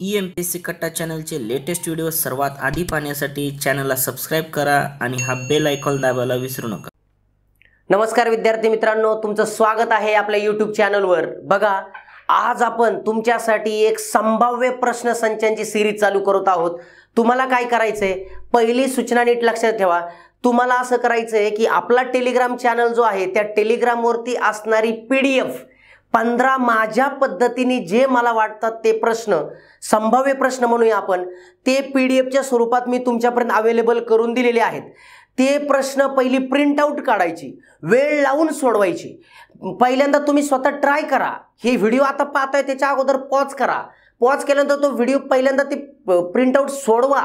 E M P S C Katta चॅनलचे latest video सर्वात आधी पाहण्यासाठी चॅनलला सबस्क्राईब करा आणि हा बेल आयकॉन दाबायला विसरू नका नमस्कार विद्यार्थी मित्रांनो तुमचं स्वागत आहे आपल्या यूट्यूब चॅनलवर बघा आज आपण तुमच्यासाठी एक संभाव्य प्रश्न संचांची सिरीज चालू करत आहोत तुम्हाला काय करायचंय पहिली सूचना नीट लक्षात ठेवा तुम्हाला असं करायचंय आहे की आपला टेलिग्राम चॅनल जो आहे त्या टेलिग्रामवरती असणारी पी डी एफ पंधरा माझ्या पद्धतीने जे मला वाटतात ते प्रश्न संभाव्य प्रश्न म्हणूया आपण ते पी डी एफच्या स्वरूपात मी तुमच्यापर्यंत अवेलेबल करून दिलेले आहेत ते प्रश्न पहिली प्रिंट आऊट काढायची वेळ लावून सोडवायची पहिल्यांदा तुम्ही स्वतः ट्राय करा हे व्हिडिओ आता पाहताय त्याच्या अगोदर पॉज करा पॉज केल्यानंतर तो व्हिडिओ पहिल्यांदा ते प्रिंटआउट सोडवा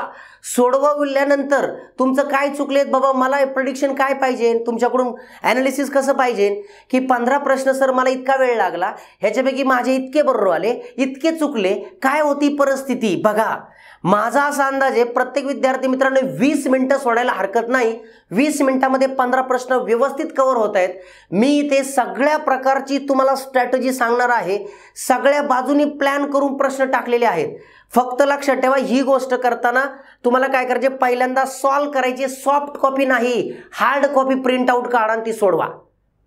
सोडवल्यानंतर तुमचं काय चुकले बाबा मला प्रडिक्शन काय पाहिजे तुमच्याकडून ॲनालिसिस कसं पाहिजे की पंधरा प्रश्न सर मला इतका वेळ लागला ह्याच्यापैकी माझे इतके बरोबर आले इतके चुकले काय होती परिस्थिती बघा माझा असा अंदाज आहे प्रत्येक विद्यार्थी मित्रांनो वीस मिनटं सोडायला हरकत नाही वीस मिनिटामध्ये पंधरा प्रश्न व्यवस्थित कवर होत आहेत मी इथे सगळ्या प्रकारची तुम्हाला स्ट्रॅटजी सांगणार आहे सगळ्या बाजूनी प्लॅन करून प्रश्न टाकलेले आहेत फक्त लक्षात ठेवा ही गोष्ट करताना तुम्हाला काय करायचे पहिल्यांदा सॉल्व करायची सॉफ्ट कॉपी नाही हार्ड कॉपी प्रिंट आऊट काढा आणि ती सोडवा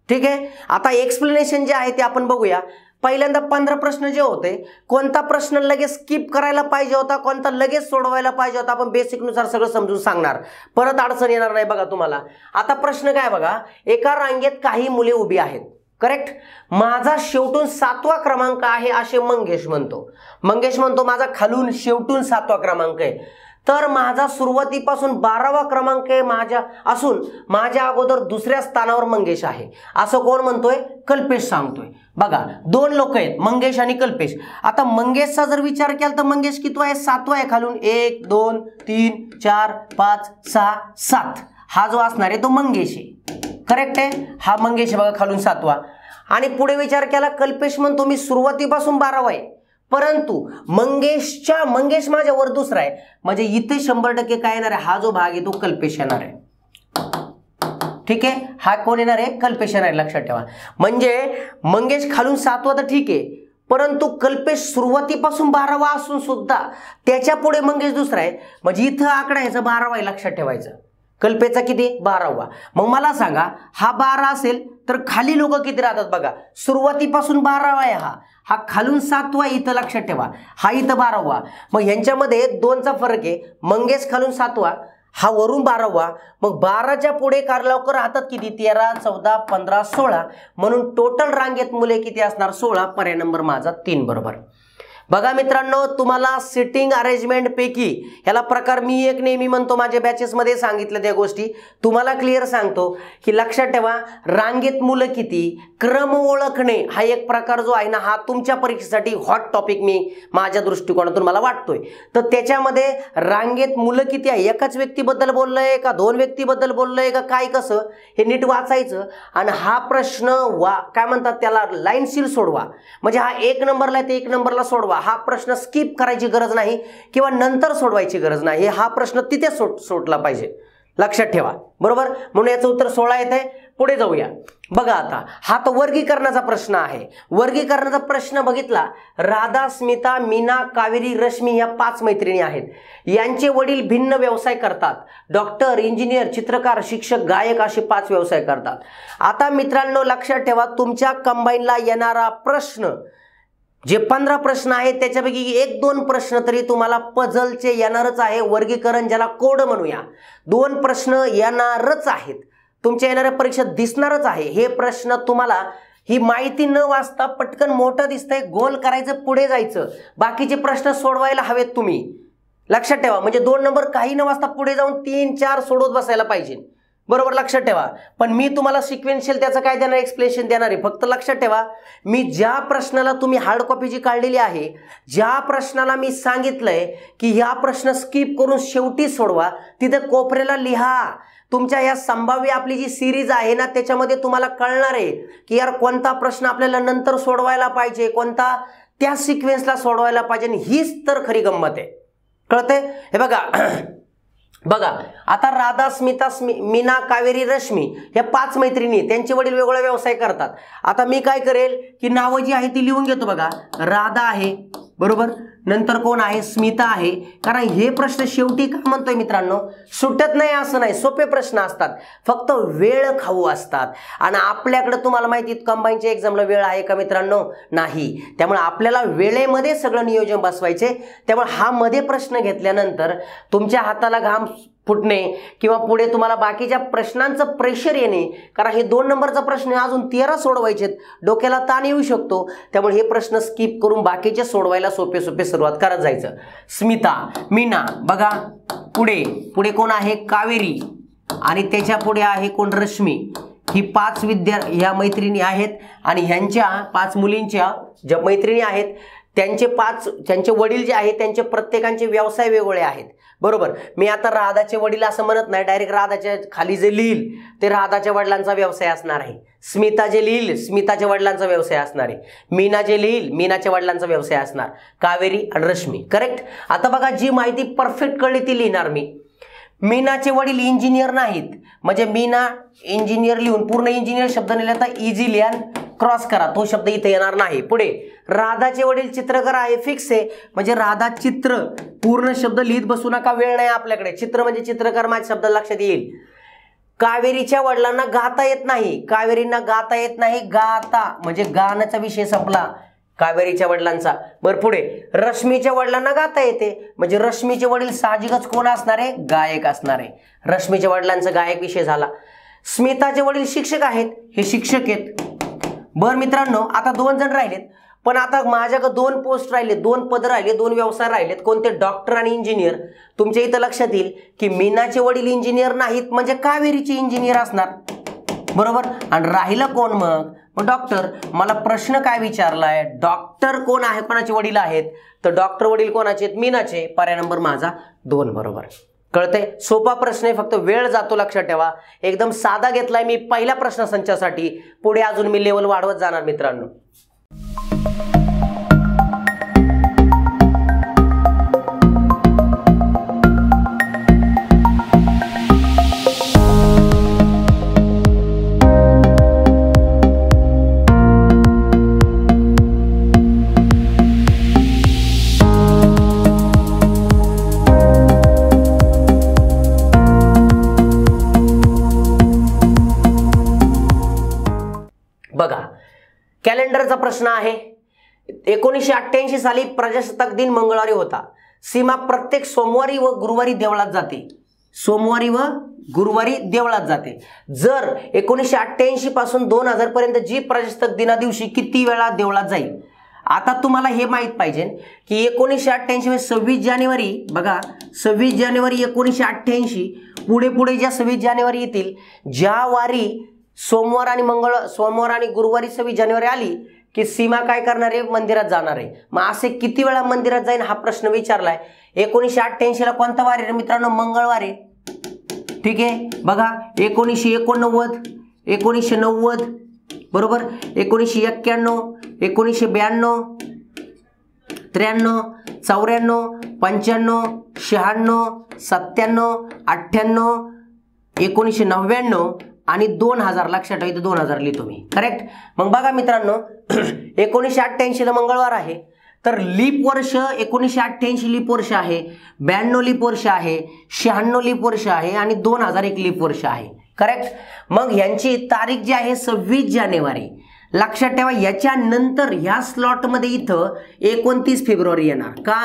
ठीक आहे आता एक्सप्लेनेशन जे आहे ते आपण बघूया पहिल्यांदा पंधरा प्रश्न जे होते कोणता प्रश्न लगेच स्किप करायला पाहिजे होता कोणता लगेच सोडवायला पाहिजे होता आपण बेसिकनुसार सगळं समजून सांगणार परत अडचण येणार नाही बघा तुम्हाला आता प्रश्न काय बघा एका रांगेत काही मुले उभी आहेत करेक्ट माझा शेवटून सातवा क्रमांक आहे असे मंगेश म्हणतो मंगेश म्हणतो माझा खालून शेवटून सातवा क्रमांक आहे तर माझा सुरुवातीपासून बारावा क्रमांक आहे माझ्या असून माझ्या अगोदर दुसऱ्या स्थानावर मंगेश आहे असं कोण म्हणतोय कल्पेश सांगतोय बघा दोन लोक आहेत मंगेश आणि कल्पेश आता मंगेशचा जर विचार केला तर मंगेश कितवा आहे सातवा आहे खालून एक दोन तीन चार पाच सहा सात हा जो असणार आहे तो मंगेश आहे करेक्ट आहे हा मंगेश बघा खालून सातवा आणि पुढे विचार केला कल्पेश म्हणतो मी सुरुवातीपासून बारावा आहे परंतु मंगेशच्या मंगेश माझ्यावर दुसरा आहे म्हणजे इथे शंभर टक्के काय येणार आहे हा जो भाग आहे तो कल्पेश येणार आहे ठीक आहे हा कोण येणार आहे कल्पेश येणार आहे लक्षात ठेवा म्हणजे मंगेश खालून सातवा तर ठीक आहे परंतु कल्पेश सुरुवातीपासून बारावा असून सुद्धा त्याच्या पुढे मंगेश दुसरा आहे म्हणजे इथं आकडा याचा बारावा आहे लक्षात ठेवायचं कल्पेचा किती बारावा मग मला सांगा हा बारा असेल तर खाली लोक किती राहतात बघा सुरुवातीपासून बारावा आहे हा हा खालून सातवा इथं लक्षात ठेवा हा इथं बारावा मग ह्यांच्यामध्ये दोनचा फरक आहे मंगेश खालून सातवा हा वरून बारावा मग बाराच्या पुढे कारलावकर राहतात किती तेरा चौदा पंधरा सोळा म्हणून टोटल रांगेत मुले किती असणार सोळा पर्याय नंबर माझा तीन बरोबर बघा मित्रांनो तुम्हाला सिटिंग अरेंजमेंट पैकी ह्याला प्रकार मी एक नेहमी म्हणतो माझ्या बॅचेसमध्ये सांगितलं त्या गोष्टी तुम्हाला क्लिअर सांगतो की लक्षात ठेवा रांगेत मुलं किती क्रम ओळखणे हा एक प्रकार जो आहे ना हा तुमच्या परीक्षेसाठी हॉट टॉपिक मी माझ्या दृष्टिकोनातून मला वाटतोय तर त्याच्यामध्ये रांगेत मुलं किती आहे एकाच व्यक्तीबद्दल बोललंय का दोन व्यक्तीबद्दल बोललंय का काय कसं हे नीट वाचायचं आणि हा प्रश्न वा काय म्हणतात त्याला लाईनशील सोडवा म्हणजे हा एक नंबरला ते एक नंबरला सोडवा सोडवा हा प्रश्न स्किप करायची गरज नाही किंवा नंतर सोडवायची गरज नाही हा प्रश्न तिथे सोडला पाहिजे लक्षात ठेवा बरोबर म्हणून याचं उत्तर सोळा येत पुढे जाऊया बघा आता हा तो वर्गीकरणाचा प्रश्न आहे वर्गीकरणाचा प्रश्न बघितला राधा स्मिता मीना कावेरी रश्मी या पाच मैत्रिणी आहेत यांचे वडील भिन्न व्यवसाय करतात डॉक्टर इंजिनियर चित्रकार शिक्षक गायक असे पाच व्यवसाय करतात आता मित्रांनो लक्षात ठेवा तुमच्या कंबाईनला येणारा प्रश्न जे पंधरा प्रश्न आहेत त्याच्यापैकी एक दोन प्रश्न तरी तुम्हाला पझलचे येणारच आहे वर्गीकरण ज्याला कोड म्हणूया दोन प्रश्न येणारच आहेत तुमच्या येणाऱ्या परीक्षा दिसणारच आहे हे प्रश्न तुम्हाला ही माहिती न वाचता पटकन मोठं दिसतंय गोल करायचं पुढे जायचं बाकीचे प्रश्न सोडवायला हवेत तुम्ही लक्षात ठेवा म्हणजे दोन नंबर काही न वाजता पुढे जाऊन तीन चार सोडवत बसायला पाहिजे बरोबर लक्षात ठेवा पण मी तुम्हाला सिक्वेन्शियल त्याचं काय देणार एक्सप्लेनेशन देणार आहे फक्त लक्षात ठेवा मी ज्या प्रश्नाला तुम्ही हार्ड कॉपी जी काढलेली आहे ज्या प्रश्नाला मी सांगितलंय की ह्या प्रश्न स्किप करून शेवटी सोडवा तिथे कोपऱ्याला लिहा तुमच्या या संभाव्य आपली जी सिरीज आहे ना त्याच्यामध्ये तुम्हाला कळणार आहे की यार कोणता प्रश्न आपल्याला नंतर सोडवायला पाहिजे कोणता त्या सिक्वेन्सला सोडवायला पाहिजे आणि हीच तर खरी गंमत आहे कळतंय हे बघा बघा आता राधा स्मिता स्मि मीना कावेरी रश्मी ह्या पाच मैत्रिणी त्यांचे वडील वेगळा व्यवसाय करतात आता मी काय करेल की नावं जी आहे ती लिहून घेतो बघा राधा आहे बरोबर नंतर कोण आहे स्मिता आहे कारण हे प्रश्न शेवटी का म्हणतोय मित्रांनो सुटत नाही असं नाही सोपे प्रश्न असतात फक्त वेळ खाऊ असतात आणि आपल्याकडे तुम्हाला माहिती कंबाईनच्या एक्झामला वेळ आहे का मित्रांनो नाही त्यामुळे आपल्याला वेळेमध्ये सगळं नियोजन बसवायचे त्यामुळे हा मध्ये प्रश्न घेतल्यानंतर तुमच्या हाताला घाम फुटणे किंवा पुढे तुम्हाला बाकीच्या प्रश्नांचं प्रेशर येणे कारण हे दोन नंबरचा प्रश्न अजून तेरा सोडवायचे आहेत डोक्याला ताण येऊ शकतो त्यामुळे हे प्रश्न स्किप करून बाकीचे सोडवायला सोपे सोपे सुरुवात करत जायचं स्मिता मीना बघा पुढे पुढे कोण आहे कावेरी आणि त्याच्या पुढे आहे कोण रश्मी ही पाच विद्या ह्या मैत्रिणी आहेत आणि ह्यांच्या पाच मुलींच्या ज्या मैत्रिणी आहेत त्यांचे पाच त्यांचे वडील जे आहेत त्यांचे प्रत्येकांचे व्यवसाय वेगवेगळे आहेत बरोबर मी आता राधाचे वडील असं म्हणत नाही डायरेक्ट राधाच्या खाली जे लिहिल ते राधाच्या वडिलांचा व्यवसाय असणार आहे स्मिता जे लिहिल स्मिताच्या वडिलांचा व्यवसाय असणार आहे मीना जे लिहिल मीनाच्या वडिलांचा व्यवसाय असणार कावेरी आणि रश्मी करेक्ट आता बघा जी माहिती परफेक्ट कळली ती लिहिणार मी मीनाचे वडील इंजिनियर नाहीत म्हणजे मीना इंजिनियर लिहून पूर्ण इंजिनियर शब्द लिहिला तर इझिली क्रॉस करा तो शब्द इथे येणार नाही पुढे राधाचे वडील चित्रकार आहे फिक्स आहे म्हणजे राधा चित्र पूर्ण शब्द लिहित बसू नका वेळ नाही आपल्याकडे चित्र म्हणजे चित्रकार माझ्या शब्द लक्षात येईल कावेरीच्या वडिलांना गाता येत नाही कावेरींना गाता येत नाही गाता म्हणजे गाण्याचा विषय संपला कावेरीच्या वडिलांचा बरं पुढे रश्मीच्या वडिलांना गाता येते म्हणजे रश्मीचे वडील साहजिकच कोण असणार आहे गायक असणार आहे रश्मीच्या वडिलांचा गायक विषय झाला स्मिताचे वडील शिक्षक आहेत हे शिक्षक आहेत बर मित्रांनो आता दोन जण राहिलेत पण आता माझ्याकडे दोन पोस्ट राहिले दोन पद राहिले दोन व्यवसाय राहिलेत कोणते डॉक्टर आणि इंजिनियर तुमच्या इथं लक्षात येईल की मीनाचे वडील इंजिनियर नाहीत म्हणजे कावेरीचे इंजिनियर असणार बरोबर आणि राहिलं कोण मग मग डॉक्टर मला प्रश्न काय विचारलाय डॉक्टर कोण आहे कोणाचे वडील आहेत तर डॉक्टर वडील कोणाचे आहेत मीनाचे पर्याय नंबर माझा दोन बरोबर कळतंय सोपा प्रश्न आहे फक्त वेळ जातो लक्षात ठेवा एकदम साधा घेतलाय मी पहिल्या प्रश्नसंचासाठी पुढे अजून मी लेवल वाढवत जाणार मित्रांनो कॅलेंडरचा प्रश्न आहे एकोणीसशे अठ्ठ्याऐंशी साली प्रजासत्ताक दिन मंगळवारी होता सीमा प्रत्येक सोमवारी व गुरुवारी देवळात जाते सोमवारी व गुरुवारी देवळात जाते जर एकोणीसशे अठ्ठ्याऐंशी पासून दोन हजार पर्यंत जी प्रजासत्ताक दिना दिवशी किती वेळा देवळात जाईल आता तुम्हाला हे माहीत पाहिजे की एकोणीसशे अठ्ठ्याऐंशी सव्वीस जानेवारी बघा सव्वीस जानेवारी एकोणीसशे अठ्ठ्याऐंशी पुढे पुढे ज्या सव्वीस जानेवारी येतील ज्या वारी सोमवार आणि मंगळ सोमवार आणि गुरुवारी सव्वीस जानेवारी आली की सीमा काय करणार आहे मंदिरात जाणार आहे मग असे किती वेळा मंदिरात जाईन हा प्रश्न विचारलाय आहे अठ्ठ्याऐंशी ला कोणता वार मित्रांनो मंगळवार आहे ठीक आहे बघा एकोणीसशे एकोणनव्वद एकोणीसशे नव्वद बरोबर एकोणीसशे एक्क्याण्णव एकोणीसशे ब्याण्णव त्र्याण्णव चौऱ्याण्णव पंच्याण्णव शहाण्णव सत्त्याण्णव अठ्ठ्याण्णव एकोणीसशे नव्याण्णव आणि दोन हजार लक्षात ठेवा दोन हजार लिहितो मी करेक्ट मग बघा मित्रांनो एकोणीसशे अठ्ठ्याऐंशीला मंगळवार आहे तर लीप वर्ष एकोणीसशे अठ्ठ्याऐंशी लीप वर्ष आहे ब्याण्णव लीप वर्ष आहे शहाण्णव लीप वर्ष आहे आणि दोन हजार एक लीप वर्ष आहे करेक्ट मग यांची तारीख जी आहे सव्वीस जानेवारी लक्षात ठेवा याच्यानंतर ह्या स्लॉटमध्ये इथं एकोणतीस फेब्रुवारी येणार का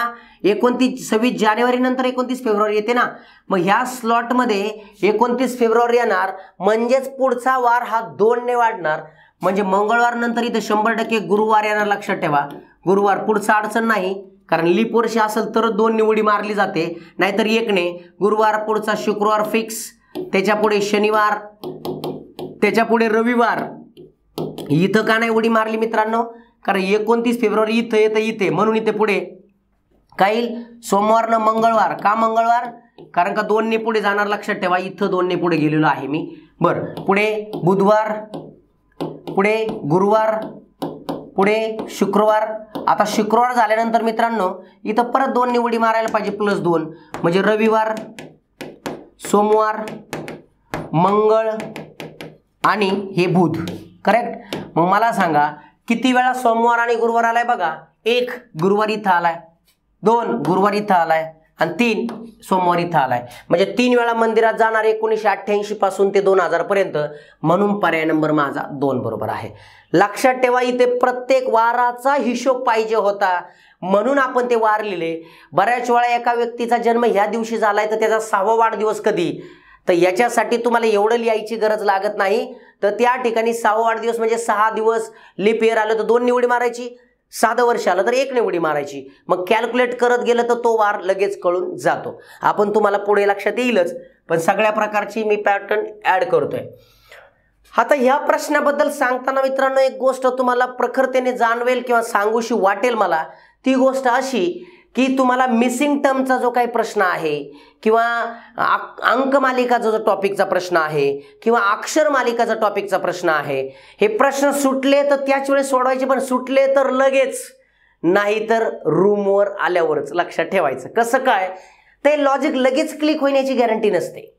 एकोणतीस सव्वीस जानेवारी नंतर एकोणतीस फेब्रुवारी येते ना मग ह्या स्लॉटमध्ये एकोणतीस फेब्रुवारी येणार म्हणजेच पुढचा वार हा दोनने वाढणार म्हणजे मंगळवार नंतर इथं शंभर टक्के गुरुवार येणार लक्षात ठेवा गुरुवार पुढचा अडचण नाही कारण लीप वर्ष असेल तर दोन निवडी मारली जाते नाहीतर एकने गुरुवार पुढचा शुक्रवार फिक्स त्याच्यापुढे शनिवार त्याच्यापुढे रविवार इथं का नाही उडी मारली मित्रांनो कारण एकोणतीस फेब्रुवारी इथं येतं इथे म्हणून इथे पुढे काय सोमवार न मंगळवार का मंगळवार कारण का दोनने पुढे जाणार लक्षात ठेवा इथं ने पुढे गेलेलो आहे मी बर पुढे बुधवार पुढे गुरुवार पुढे शुक्रवार आता शुक्रवार झाल्यानंतर मित्रांनो इथं परत दोन निवडी मारायला पाहिजे प्लस दोन म्हणजे रविवार सोमवार मंगळ आणि हे बुध करेक्ट मग मला सांगा किती वेळा सोमवार आणि गुरुवार आलाय बघा एक गुरुवार इथं आलाय दोन गुरुवार इथं आलाय आणि तीन सोमवार इथं आलाय म्हणजे तीन वेळा मंदिरात जाणार एकोणीसशे अठ्ठ्याऐंशी पासून ते दोन पर्यंत म्हणून पर्याय नंबर माझा दोन बरोबर आहे लक्षात ठेवा इथे प्रत्येक वाराचा हिशोब पाहिजे होता म्हणून आपण ते वार लिहिले बऱ्याच वेळा एका व्यक्तीचा जन्म ह्या दिवशी झालाय तर त्याचा सहावा वाढदिवस कधी तर याच्यासाठी तुम्हाला एवढं लिहायची गरज लागत नाही तर त्या ठिकाणी सहा दिवस म्हणजे सहा दिवस लिप इयर आलं तर दोन निवडी मारायची साधं वर्ष आलं तर एक निवडी मारायची मग कॅल्क्युलेट करत गेलं तर तो वार लगेच कळून जातो आपण तुम्हाला पुढे लक्षात येईलच पण सगळ्या प्रकारची मी पॅटर्न ॲड करतोय आता ह्या प्रश्नाबद्दल सांगताना मित्रांनो एक गोष्ट तुम्हाला प्रखरतेने जाणवेल किंवा सांगूशी वाटेल मला ती गोष्ट अशी की तुम्हाला मिसिंग टर्मचा जो काही प्रश्न आहे किंवा अंक मालिकाचा जो टॉपिकचा प्रश्न आहे किंवा अक्षर मालिकाचा टॉपिकचा प्रश्न आहे हे प्रश्न सुटले तर त्याच वेळेस सोडवायचे पण सुटले तर लगेच नाही तर रूमवर आल्यावरच लक्षात ठेवायचं कसं काय ते लॉजिक लगेच क्लिक होण्याची गॅरंटी नसते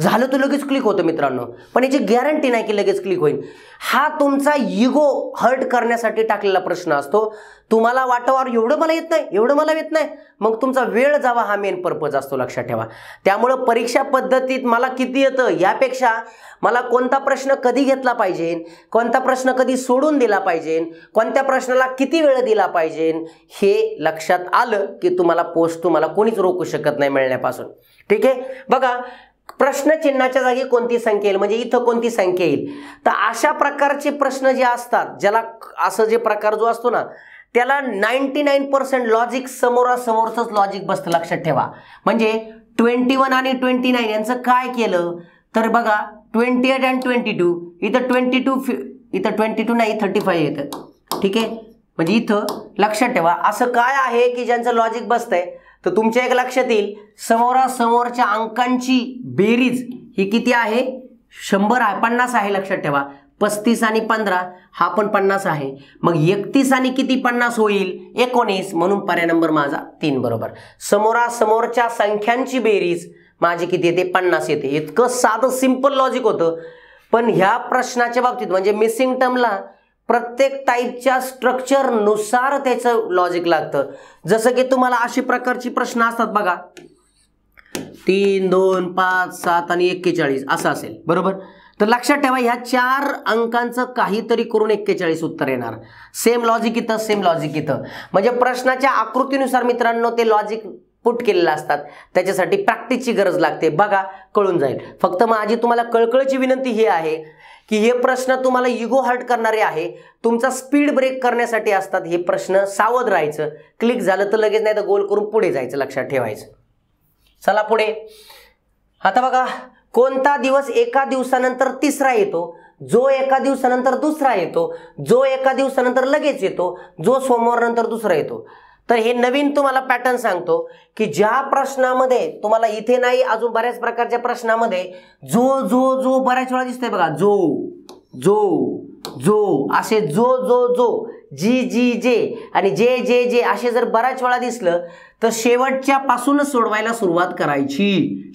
झालं तर लगेच क्लिक होतं मित्रांनो पण याची गॅरंटी नाही की लगेच क्लिक होईल हा तुमचा इगो हर्ट करण्यासाठी टाकलेला प्रश्न असतो तुम्हाला वाटावर एवढं मला येत नाही एवढं मला येत नाही मग तुमचा वेळ जावा हा मेन पर्पज असतो लक्षात ठेवा त्यामुळं परीक्षा पद्धतीत मला किती येतं यापेक्षा मला कोणता प्रश्न कधी घेतला पाहिजे कोणता प्रश्न कधी सोडून दिला पाहिजे कोणत्या प्रश्नाला किती वेळ दिला पाहिजे हे लक्षात आलं की तुम्हाला पोस्ट तुम्हाला कोणीच रोखू शकत नाही मिळण्यापासून ठीक आहे बघा प्रश्न चिन्हाच्या जागी कोणती संख्या येईल म्हणजे इथं कोणती संख्या येईल तर अशा प्रकारचे प्रश्न जे असतात ज्याला असं जे प्रकार जो असतो ना त्याला नाईन्टी नाईन पर्सेंट लॉजिक समोरासमोरचंच लॉजिक बसतं लक्षात ठेवा म्हणजे ट्वेंटी वन आणि ट्वेंटी नाईन यांचं काय केलं तर बघा twenty eight and twenty two इथं ट्वेंटी टू फि इथं ट्वेंटी टू नाही थर्टी फाईव्ह येतं ठीक आहे म्हणजे इथं लक्षात ठेवा असं काय आहे की ज्यांचं लॉजिक बसतंय तर तुमच्या एक लक्षात येईल समोरासमोरच्या अंकांची बेरीज ही किती आहे शंभर आहे पन्नास आहे लक्षात ठेवा पस्तीस आणि पंधरा हा पण पन्नास आहे मग एकतीस आणि किती पन्नास होईल एकोणीस म्हणून पर्याय नंबर माझा तीन बरोबर समोरासमोरच्या संख्यांची बेरीज माझी किती येते पन्नास येते इतकं साधं सिंपल लॉजिक होतं पण ह्या प्रश्नाच्या बाबतीत म्हणजे मिसिंग टर्मला प्रत्येक टाईपच्या स्ट्रक्चरनुसार त्याचं लॉजिक लागतं जसं की तुम्हाला अशी प्रकारची प्रश्न असतात बघा तीन दोन पाच सात आणि एक्केचाळीस असं असेल बरोबर तर लक्षात ठेवा ह्या चार अंकांचं काहीतरी करून एक्केचाळीस उत्तर येणार सेम लॉजिक इथं सेम लॉजिक इथं म्हणजे प्रश्नाच्या आकृतीनुसार मित्रांनो ते लॉजिक पुट केलेलं असतात त्याच्यासाठी प्रॅक्टिसची गरज लागते बघा कळून जाईल फक्त मग माझी तुम्हाला कळकळीची विनंती ही आहे की हे प्रश्न तुम्हाला इगो हर्ट करणारे आहे तुमचा स्पीड ब्रेक करण्यासाठी असतात हे प्रश्न सावध राहायचं क्लिक झालं तर लगेच नाही तर गोल करून पुढे जायचं लक्षात ठेवायचं चला पुढे आता बघा कोणता दिवस एका दिवसानंतर तिसरा येतो जो एका दिवसानंतर दुसरा येतो जो एका दिवसानंतर लगेच येतो जो सोमवारनंतर दुसरा येतो तर हे नवीन तुम्हाला पॅटर्न सांगतो की ज्या प्रश्नामध्ये तुम्हाला इथे नाही अजून बऱ्याच प्रकारच्या प्रश्नामध्ये जो जो जो बऱ्याच वेळा दिसतोय बघा जो जो जो असे जो जो जो जी जी जे आणि जे जे जे असे जर बऱ्याच वेळा दिसलं तर शेवटच्या पासूनच सोडवायला सुरुवात करायची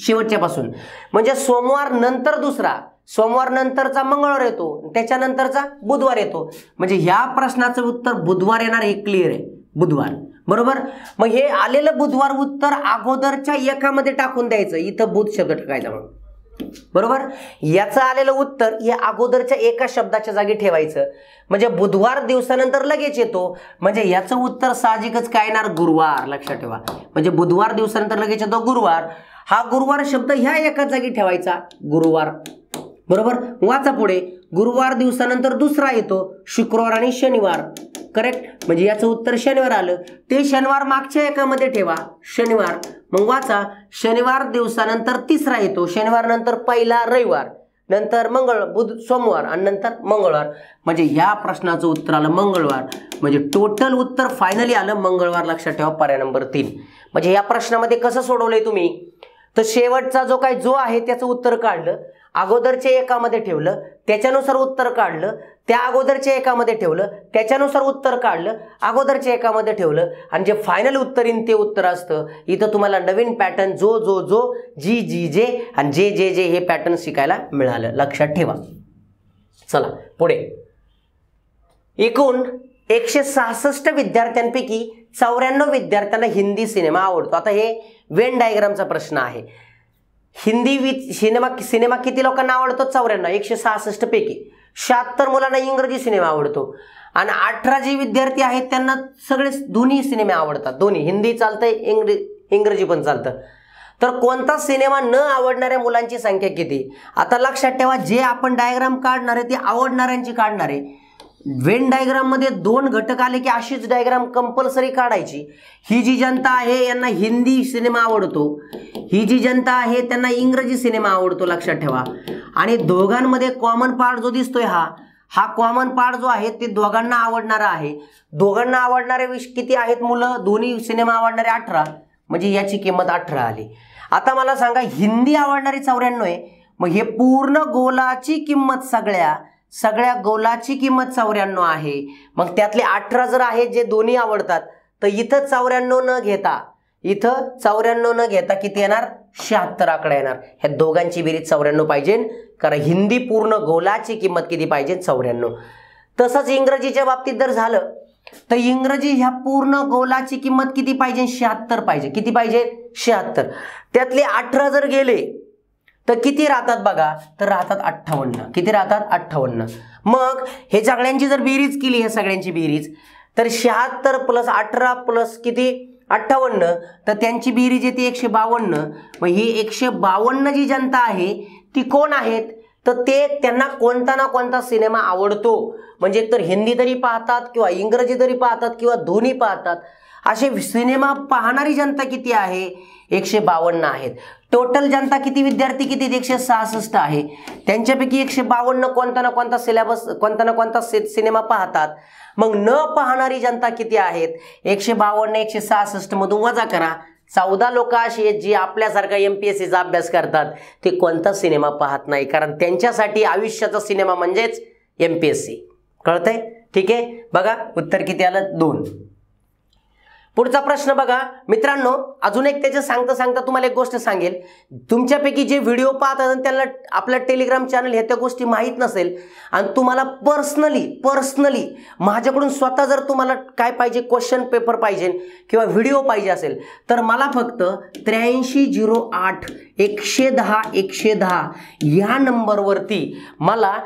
शेवटच्या पासून म्हणजे सोमवार नंतर दुसरा सोमवार नंतरचा मंगळवार येतो त्याच्यानंतरचा बुधवार येतो म्हणजे ह्या प्रश्नाचं उत्तर बुधवार येणार हे क्लिअर आहे बुधवार बरोबर मग हे आलेलं बुधवार उत्तर अगोदरच्या एकामध्ये टाकून द्यायचं इथं बुध शब्द टाकायचा म्हणून बरोबर याचं आलेलं उत्तर हे अगोदरच्या एका शब्दाच्या जागी ठेवायचं म्हणजे बुधवार दिवसानंतर लगेच येतो म्हणजे याचं उत्तर साहजिकच काय येणार गुरुवार लक्षात ठेवा म्हणजे बुधवार दिवसानंतर लगेच येतो गुरुवार हा गुरुवार शब्द ह्या एका जागी ठेवायचा गुरुवार बरोबर वाचा पुढे गुरुवार दिवसानंतर दुसरा येतो शुक्रवार आणि शनिवार करेक्ट म्हणजे याचं उत्तर शनिवार आलं ते शनिवार मागच्या एकामध्ये ठेवा शनिवार मग वाचा शनिवार दिवसानंतर तिसरा येतो शनिवार नंतर पहिला रविवार नंतर मंगळ बुध सोमवार आणि नंतर मंगळवार म्हणजे या प्रश्नाचं उत्तर आलं मंगळवार म्हणजे टोटल उत्तर फायनली आलं मंगळवार लक्षात ठेवा पर्याय नंबर तीन म्हणजे या प्रश्नामध्ये कसं सोडवलंय तुम्ही तर शेवटचा जो काय जो आहे त्याचं उत्तर काढलं अगोदरच्या एकामध्ये ठेवलं त्याच्यानुसार उत्तर काढलं त्या अगोदरच्या एकामध्ये ठेवलं त्याच्यानुसार उत्तर काढलं अगोदरच्या एकामध्ये ठेवलं आणि जे फायनल उत्तर येईन ते उत्तर असतं इथं तुम्हाला नवीन पॅटर्न जो जो जो जी जी जे आणि जे जे जे हे पॅटर्न शिकायला मिळालं लक्षात ठेवा चला पुढे एकूण एकशे सहासष्ट विद्यार्थ्यांपैकी चौऱ्याण्णव विद्यार्थ्यांना हिंदी सिनेमा आवडतो आता हे वेन डायग्रामचा प्रश्न आहे हिंदी वि सिनेमा सिनेमा किती लोकांना आवडतो चौऱ्याण्णव एकशे सहासष्ट पैकी शहात्तर मुलांना इंग्रजी सिनेमा आवडतो आणि अठरा जे विद्यार्थी आहेत त्यांना सगळे दोन्ही सिनेमे आवडतात दोन्ही हिंदी चालतंय इंग्रजी इंग्रजी पण चालतं तर कोणता सिनेमा न आवडणाऱ्या मुलांची संख्या किती आता लक्षात ठेवा जे आपण डायग्राम काढणार आहे ते आवडणाऱ्यांची काढणार आहे वेन डायग्राम मध्ये दोन घटक आले की अशीच डायग्राम कंपल्सरी काढायची ही जी जनता आहे यांना हिंदी सिनेमा आवडतो ही जी जनता आहे त्यांना इंग्रजी सिनेमा आवडतो लक्षात ठेवा आणि दोघांमध्ये कॉमन पार्ट जो दिसतोय हा हा कॉमन पार्ट जो आहे ते दोघांना आवडणारा आहे दोघांना आवडणारे विष किती आहेत मुलं दोन्ही सिनेमा आवडणारे अठरा म्हणजे याची किंमत अठरा आली आता मला सांगा हिंदी आवडणारी चौऱ्याण्णव आहे मग हे पूर्ण गोलाची किंमत सगळ्या सगळ्या गोलाची किंमत चौऱ्याण्णव आहे मग त्यातले अठरा जर आहेत जे दोन्ही आवडतात तर इथं चौऱ्याण्णव न घेता इथं चौऱ्याण्णव न घेता किती येणार शहात्तर आकडा येणार ह्या दोघांची बेरीज चौऱ्याण्णव पाहिजे कारण हिंदी पूर्ण गोलाची किंमत किती पाहिजे चौऱ्याण्णव तसंच इंग्रजीच्या बाबतीत जर झालं तर इंग्रजी ह्या पूर्ण गोलाची किंमत किती पाहिजे शहात्तर पाहिजे किती पाहिजे शहात्तर त्यातले अठरा जर गेले तर किती राहतात बघा तर राहतात अठ्ठावन्न किती राहतात अठ्ठावन्न मग हे सगळ्यांची जर बेरीज केली ह्या सगळ्यांची बेरीज तर शहात्तर प्लस अठरा प्लस किती अठ्ठावन्न तर त्यांची बेरीज येते एकशे बावन्न मग ही एकशे बावन्न जी जनता आहे ती कोण आहेत तर ते त्यांना कोणता ना कोणता सिनेमा आवडतो म्हणजे एकतर हिंदी तरी पाहतात किंवा इंग्रजी तरी पाहतात किंवा दोन्ही पाहतात असे सिनेमा पाहणारी जनता किती आहे एकशे बावन्न आहेत टोटल जनता किती विद्यार्थी किती एकशे सहासष्ट आहे त्यांच्यापैकी एकशे बावन्न कोणता ना कोणता सिलेबस कोणता ना कोणता सिनेमा पाहतात मग न पाहणारी जनता किती आहेत एकशे बावन्न एकशे सहासष्ट मधून वजा करा चौदा लोक अशी आहेत जी आपल्यासारखा एम पी एस सीचा अभ्यास करतात ते कोणता सिनेमा पाहत नाही कारण त्यांच्यासाठी आयुष्याचा सिनेमा म्हणजेच एम पी एस सी कळतंय ठीक आहे बघा उत्तर किती आलं दोन पुढचा प्रश्न बघा मित्रांनो अजून एक त्याच्या सांगता सांगता तुम्हाला एक गोष्ट सांगेल तुमच्यापैकी जे व्हिडिओ पाहतात त्यांना आपलं टेलिग्राम चॅनल ह्या त्या गोष्टी माहीत नसेल आणि तुम्हाला पर्सनली पर्सनली माझ्याकडून स्वतः जर तुम्हाला काय पाहिजे क्वेश्चन पेपर पाहिजे किंवा व्हिडिओ पाहिजे असेल तर मला फक्त त्र्याऐंशी झिरो आठ एकशे दहा एकशे दहा या नंबरवरती मला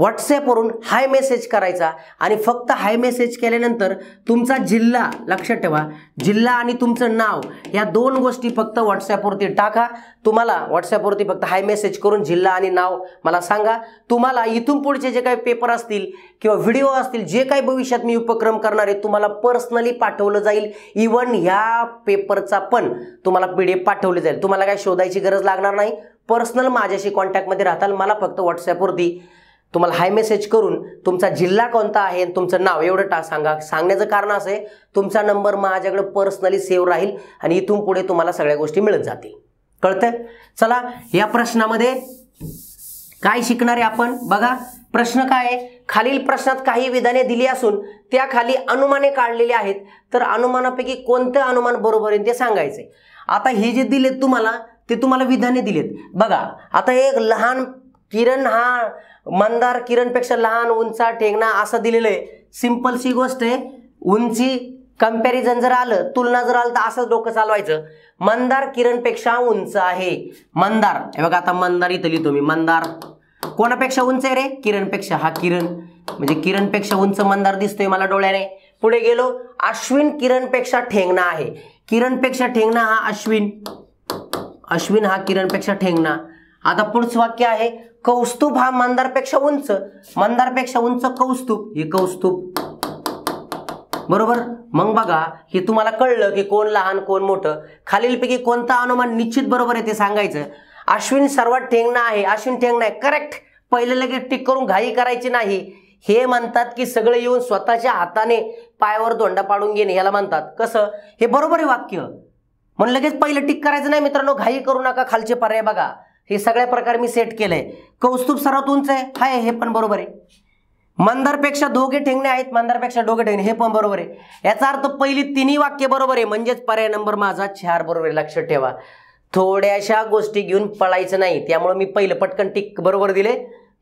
व्हॉट्सॲपवरून हाय मेसेज करायचा आणि फक्त हाय मेसेज केल्यानंतर तुमचा जिल्हा लक्षात ठेवा जिल्हा आणि तुमचं नाव या दोन गोष्टी फक्त व्हॉट्सॲपवरती टाका तुम्हाला व्हॉट्सॲपवरती फक्त हाय मेसेज करून जिल्हा आणि नाव मला सांगा तुम्हाला इथून पुढचे जे काही पेपर असतील किंवा व्हिडिओ असतील जे काही भविष्यात मी उपक्रम करणार आहे तुम्हाला पर्सनली पाठवलं जाईल इवन ह्या पेपरचा पण तुम्हाला पी पाठवले जाईल तुम्हाला काय शोधायची गरज लागणार नाही पर्सनल माझ्याशी कॉन्टॅक्टमध्ये राहताल मला फक्त व्हॉट्सॲपवरती तुम्हाला हाय मेसेज करून तुमचा जिल्हा कोणता आहे तुमचं नाव एवढं टा सांगा सांगण्याचं कारण असं आहे तुमचा नंबर माझ्याकडे पर्सनली सेव्ह राहील आणि इथून पुढे तुम्हाला सगळ्या गोष्टी मिळत जातील कळतंय चला या प्रश्नामध्ये काय शिकणार आहे आपण बघा प्रश्न काय आहे खालील प्रश्नात काही विधाने दिली असून त्या खाली अनुमाने काढलेली आहेत तर अनुमानापैकी कोणतं अनुमान बरोबर आहे ते सांगायचं आता हे जे दिलेत तुम्हाला ते तुम्हाला विधाने दिलेत बघा आता एक लहान किरण हा मंदार किरणपेक्षा लहान उंचा ठेंगणा असं दिलेलं आहे सी गोष्ट आहे उंची कम्पॅरिझन जर आलं तुलना जर आलं तर असंच डोकं चालवायचं मंदार किरणपेक्षा उंच आहे मंदार हे बघा आता मंदार इथं लिहितो मी मंदार कोणापेक्षा उंच आहे रे किरणपेक्षा हा किरण म्हणजे किरणपेक्षा उंच मंदार दिसतोय मला डोळ्याने पुढे गेलो अश्विन किरणपेक्षा ठेंगणा आहे किरणपेक्षा ठेंगणा हा अश्विन अश्विन हा किरणपेक्षा ठेंगणा आता पुढचं वाक्य आहे कौस्तुभ हा मंदारपेक्षा उंच मंदारपेक्षा उंच कौस्तुभ हे कौस्तुभ बरोबर मग बघा हे तुम्हाला कळलं की कोण लहान कोण मोठं खालीलपैकी कोणता अनुमान निश्चित बरोबर आहे ते सांगायचं अश्विन सर्वात ठेंगणा आहे अश्विन ठेंगणा आहे करेक्ट पहिले लगेच टिक करून घाई करायची नाही हे म्हणतात की सगळे येऊन स्वतःच्या हाताने पायावर दोंडा पाडून घेणे याला म्हणतात कसं हे बरोबर आहे वाक्य म्हणून लगेच पहिलं टिक करायचं नाही मित्रांनो घाई करू नका खालचे पर्याय बघा हे सगळे प्रकार मी सेट केले आहे कौस्तुभ सर्वात उंच आहे हाय हे पण बरोबर आहे मंदारपेक्षा दोघे ठेंगणे आहेत मंदारपेक्षा दोघे ठेंगणे हे पण बरोबर आहे याचा अर्थ पहिली तिन्ही वाक्य बरोबर आहे म्हणजेच पर्याय नंबर माझा चार बरोबर आहे लक्षात ठेवा थोड्याशा गोष्टी घेऊन पळायचं नाही त्यामुळे मी पहिलं पटकन टिक बरोबर दिले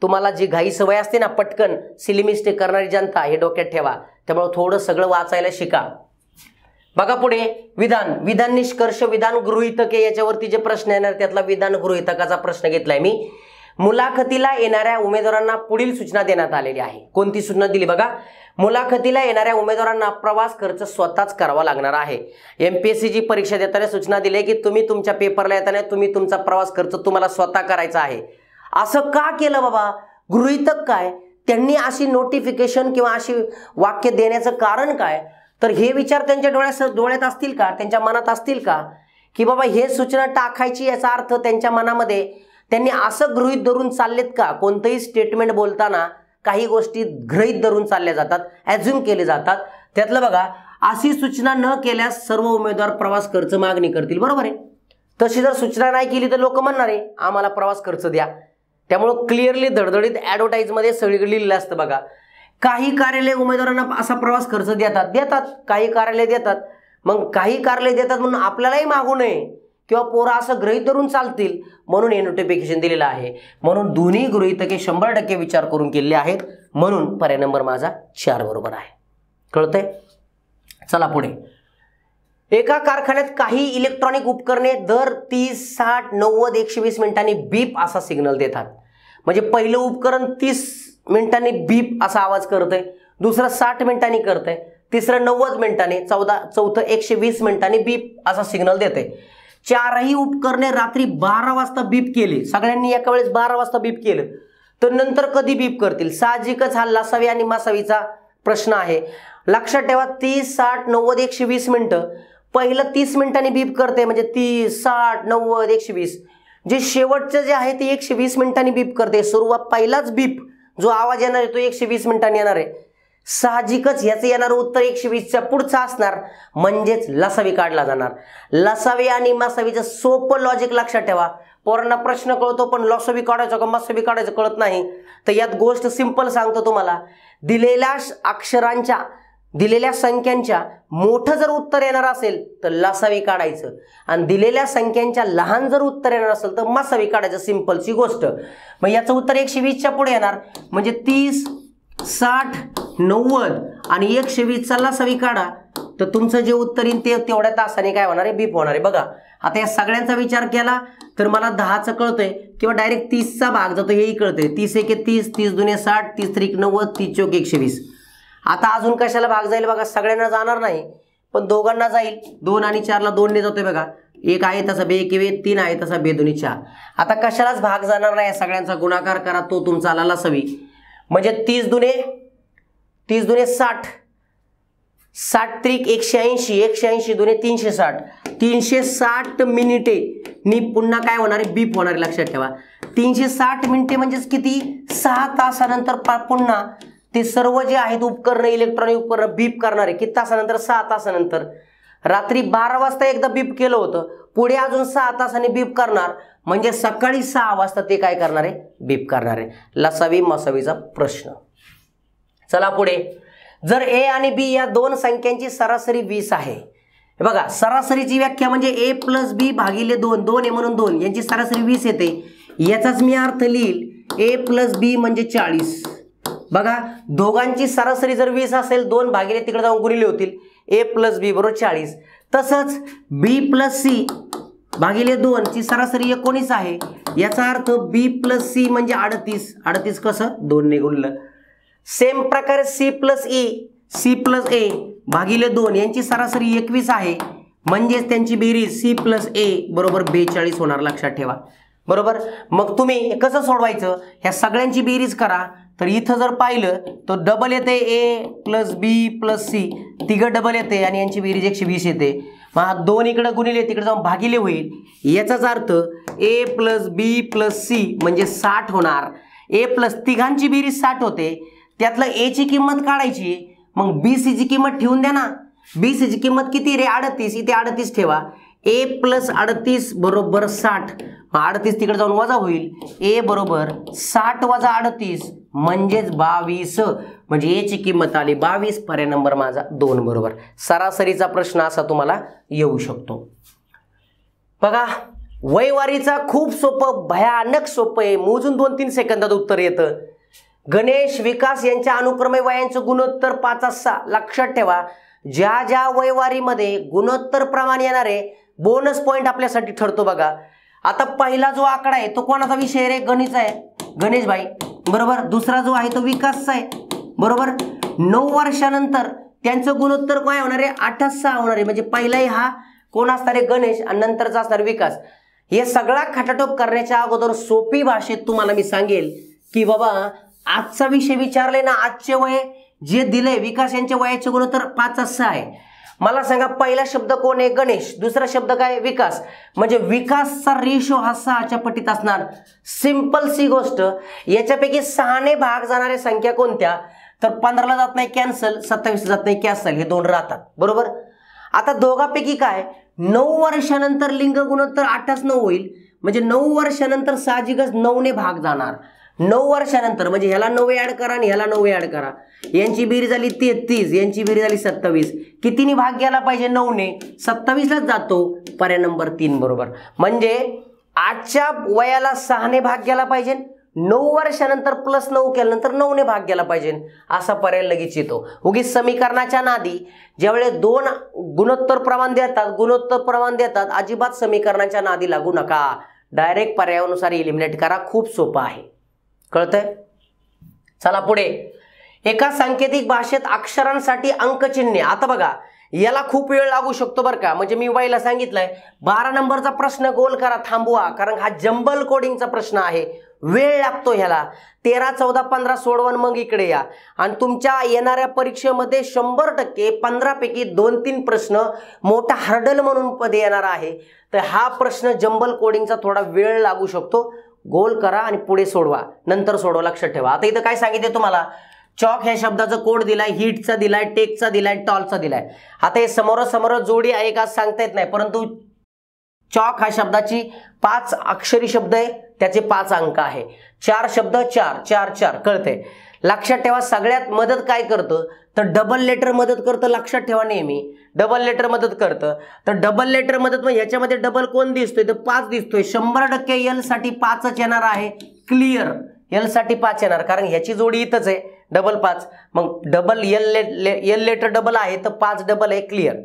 तुम्हाला जी घाई सवय असते ना पटकन सिली मिस्टेक करणारी जनता हे डोक्यात ठेवा त्यामुळे थोडं सगळं वाचायला शिका बघा पुढे विधान विधान निष्कर्ष विधान गृहितके याच्यावरती जे प्रश्न येणार त्यातला विधान गृहितकाचा प्रश्न घेतलाय मी मुलाखतीला येणाऱ्या उमेदवारांना पुढील सूचना देण्यात आलेली आहे कोणती सूचना दिली बघा मुलाखतीला येणाऱ्या उमेदवारांना प्रवास खर्च स्वतःच करावा लागणार आहे एम पी एस सीची परीक्षा देताना सूचना दिली की तुम्ही तुमच्या पेपरला येताना तुम्ही तुमचा प्रवास खर्च तुम्हाला स्वतः करायचा आहे असं का केलं बाबा गृहितक काय त्यांनी अशी नोटिफिकेशन किंवा अशी वाक्य देण्याचं कारण काय तर हे विचार त्यांच्या डोळ्यास डोळ्यात असतील का त्यांच्या मनात असतील का की बाबा हे सूचना टाकायची याचा अर्थ त्यांच्या मनामध्ये त्यांनी असं गृहीत धरून चाललेत का कोणतंही स्टेटमेंट बोलताना काही गोष्टी गृहित धरून चालल्या जातात ॲज्युम केले जातात त्यातलं बघा अशी सूचना न केल्यास सर्व उमेदवार प्रवास खर्च मागणी करतील बरोबर आहे तशी जर सूचना नाही केली तर लोक म्हणणार आहे आम्हाला प्रवास खर्च द्या त्यामुळं क्लिअरली धडधडीत ॲडव्हर्टाईजमध्ये सगळीकडे लिहिलेलं असतं बघा काही कार्यालय उमेदवारांना असा प्रवास खर्च देतात देतात काही कार्यालय देतात मग काही कार्यालय देतात म्हणून आपल्यालाही मागू नये किंवा पोरं असं गृहित धरून चालतील म्हणून हे नोटिफिकेशन दिलेलं आहे म्हणून दोन्ही गृहितके शंभर टक्के विचार करून केले आहेत म्हणून पर्याय नंबर माझा चार बरोबर आहे कळतंय चला पुढे एका कारखान्यात काही इलेक्ट्रॉनिक उपकरणे दर तीस साठ नव्वद एकशे वीस मिनिटांनी बीप असा सिग्नल देतात म्हणजे पहिलं उपकरण तीस मिनिटांनी बीप असा आवाज करतोय दुसरं साठ मिनिटांनी करतंय तिसरं नव्वद मिनिटांनी चौदा चौथं एकशे वीस मिनिटांनी बीप असा सिग्नल देते चारही उपकरणे रात्री बारा वाजता बीप केली सगळ्यांनी एका वेळेस बारा वाजता बीप केलं तर नंतर कधी बीप करतील साहजिकच हा लासावी आणि मासावीचा प्रश्न आहे लक्षात ठेवा तीस साठ नव्वद एकशे वीस मिनटं पहिलं तीस मिनिटांनी बीप करते म्हणजे तीस साठ नव्वद एकशे वीस जे शेवटचं जे आहे ते एकशे वीस मिनिटांनी बीप करते सुरुवात पहिलाच बीप जो आवाज येणार आहे तो एकशे वीस मिनिटांनी येणार आहे साहजिकच ह्याचं येणारं उत्तर एकशे वीसच्या पुढचं असणार म्हणजेच लसावी काढला जाणार लसावी आणि मासावीचं सोपं लॉजिक लक्षात ठेवा पोरांना प्रश्न कळतो पण लॉसवी काढायचो का मसावी काढायचं कळत नाही तर यात गोष्ट सिंपल सांगतो तुम्हाला दिलेल्या अक्षरांच्या दिलेल्या संख्यांच्या मोठं जर उत्तर येणार असेल तर लसावी काढायचं आणि दिलेल्या संख्यांच्या लहान जर उत्तर येणार असेल तर मसावी काढायचं सिंपलची गोष्ट मग याचं उत्तर एकशे वीसच्या पुढे येणार म्हणजे तीस साठ नव्वद आणि एकशे वीसचा लसावी काढा तर तुमचं जे उत्तर येईल ते तेवढ्या तासाने काय होणार आहे बीप होणार आहे बघा आता या सगळ्यांचा विचार केला तर मला दहाचं कळतंय किंवा डायरेक्ट तीसचा भाग जातो हेही कळतंय तीस एक तीस तीस दुने साठ तीस त्रिक नव्वद तीस चौक एकशे वीस आता अजून कशाला भाग जाईल बघा सगळ्यांना जाणार नाही पण दोघांना जाईल दोन आणि चारला ने जातोय बघा एक आहे तसा बे एक बे तीन आहे तसा बे दोन्ही चार आता कशालाच भाग जाणार नाही सगळ्यांचा गुणाकार करा तो तुमचा आला लसवी म्हणजे तीस दुने तीस दुने साठ साठ त्रिक एकशे ऐंशी एकशे ऐंशी दुने तीनशे साठ तीनशे साठ मिनिटे नी पुन्हा काय होणार आहे बीप होणार लक्षात ठेवा तीनशे साठ मिनिटे म्हणजेच किती सहा तासानंतर पुन्हा ते सर्व जे आहेत उपकरण इलेक्ट्रॉनिक उपकरण बीप करणारे किती तासानंतर सहा तासानंतर रात्री बारा वाजता एकदा बीप केलं होतं पुढे अजून सहा तासाने बीप करणार म्हणजे सकाळी सहा वाजता ते काय करणार आहे बीप करणार आहे लसावी मसावीचा प्रश्न चला पुढे जर ए आणि बी या दोन संख्यांची सरासरी वीस आहे बघा सरासरीची व्याख्या म्हणजे ए प्लस बी भागिले दोन दोन ए म्हणून दोन यांची सरासरी वीस येते याचाच मी अर्थ लिहिल ए प्लस बी म्हणजे चाळीस बघा दोघांची सरासरी जर वीस असेल दोन भागिले तिकडे जाऊन गुणिले होतील ए प्लस बी बरोबर चाळीस तसंच बी प्लस सी भागिले ची सरासरी एकोणीस आहे याचा अर्थ बी प्लस सी म्हणजे अडतीस अडतीस कसं ने गुणलं सेम प्रकारे C plus A C plus A भागिले दोन यांची सरासरी एकवीस आहे म्हणजेच त्यांची बेरीज सी प्लस ए बरोबर बेचाळीस होणार लक्षात ठेवा बरोबर मग तुम्ही कसं सोडवायचं ह्या सगळ्यांची बेरीज करा तर इथं जर पाहिलं तर डबल येते A plus B plus C तिघं डबल येते आणि यांची बेरीज एकशे वीस येते मग हा दोन इकडं गुणिले तिकडे जाऊन भागिले होईल याचाच अर्थ A plus B plus C म्हणजे साठ होणार ए प्लस तिघांची बेरीज साठ होते त्यातलं एची किंमत काढायची मग बी सीची किंमत ठेवून द्या ना बी सीची किंमत किती रे अडतीस इथे अडतीस ठेवा ए प्लस अडतीस बरोबर साठ अडतीस तिकडे जाऊन वजा होईल ए बरोबर साठ वजा अडतीस म्हणजेच बावीस म्हणजे याची किंमत आली बावीस पर्याय नंबर माझा दोन बरोबर सरासरीचा प्रश्न असा तुम्हाला येऊ शकतो बघा वैवारीचा खूप सोपं भयानक सोपं आहे मोजून दोन तीन सेकंदात उत्तर येतं गणेश विकास यांच्या अनुक्रमे वयांचं गुणोत्तर पाच असा लक्षात ठेवा ज्या ज्या वैवारीमध्ये गुणोत्तर प्रमाण येणारे बोनस पॉईंट आपल्यासाठी ठरतो बघा आता पहिला जो आकडा आहे तो कोणाचा विषय रे गणित आहे गणेश भाई बरोबर दुसरा जो आहे तो विकासचा आहे बरोबर नऊ वर्षानंतर त्यांचं गुणोत्तर काय होणार आहे आठास होणार आहे म्हणजे पहिलाही हा कोण असणार आहे गणेश आणि नंतरचा असणार विकास हे सगळा खटाटोप करण्याच्या अगोदर सोपी भाषेत तुम्हाला मी सांगेल की बाबा आजचा विषय विचारले ना आजचे वय जे दिले विकास यांच्या वयाचे गुणोत्तर पाच आहे मला सांगा पहिला शब्द कोण आहे गणेश दुसरा शब्द काय विकास म्हणजे विकासचा रेशो हा सहाच्या पटीत असणार सिंपल सी गोष्ट याच्यापैकी सहाने भाग जाणाऱ्या संख्या कोणत्या तर पंधराला जात नाही कॅन्सल सत्तावीसला जात नाही कॅन्सल हे दोन राहतात बरोबर आता दोघापैकी काय नऊ वर्षानंतर लिंग गुणोत्तर आठच नऊ होईल म्हणजे नऊ वर्षानंतर साहजिकच नऊने भाग जाणार नऊ वर्षानंतर म्हणजे ह्याला नऊ ॲड करा आणि ह्याला नऊ ॲड करा यांची बेरीज झाली तेहतीस यांची बेरीज झाली सत्तावीस कितीने भाग घ्यायला पाहिजे नऊने सत्तावीसलाच जातो पर्याय नंबर तीन बरोबर म्हणजे आजच्या वयाला सहाने भाग घ्यायला पाहिजे नऊ वर्षानंतर प्लस नऊ केल्यानंतर नऊने भाग घ्यायला पाहिजे असा पर्याय लगेच येतो उगीच समीकरणाच्या नादी ज्यावेळेस दोन गुणोत्तर प्रमाण देतात गुणोत्तर प्रमाण देतात अजिबात समीकरणाच्या नादी लागू नका डायरेक्ट पर्यायानुसार इलिमिनेट करा खूप सोपं आहे कळतंय चला पुढे एका सांकेतिक भाषेत अक्षरांसाठी अंकचिन्हे आता बघा याला खूप वेळ लागू शकतो बरं का म्हणजे मी वाईला सांगितलंय बारा नंबरचा प्रश्न गोल करा थांबवा कारण हा जंबल कोडिंगचा प्रश्न आहे वेळ लागतो ह्याला तेरा चौदा पंधरा सोडवण मग इकडे या आणि तुमच्या येणाऱ्या परीक्षेमध्ये शंभर टक्के पंधरापैकी दोन तीन प्रश्न मोठा हर्डल म्हणून पदे येणार आहे तर हा प्रश्न जंबल कोडिंगचा थोडा वेळ लागू शकतो गोल करा आणि पुढे सोडवा नंतर सोडवा लक्षात ठेवा आता इथं काय सांगितलं तुम्हाला चॉक ह्या शब्दाचा कोड दिलाय हिटचा दिलाय टेकचा दिलाय टॉलचा दिलाय आता हे समोर जोडी आहे का सांगता येत नाही परंतु चॉक हा शब्दाची पाच अक्षरी शब्द आहे त्याचे पाच अंक आहे चार शब्द चार चार चार कळते लक्षात ठेवा सगळ्यात मदत काय करतं तर डबल लेटर मदत करतं लक्षात ठेवा नेहमी डबल लेटर मदत करतं तर डबल लेटर मदत मग ह्याच्यामध्ये डबल कोण दिसतोय तर पाच दिसतोय शंभर टक्के साठी पाचच येणार आहे क्लिअर साठी पाच येणार कारण ह्याची जोडी इथंच आहे डबल पाच मग डबल एल ले एल लेटर डबल आहे तर पाच डबल आहे क्लिअर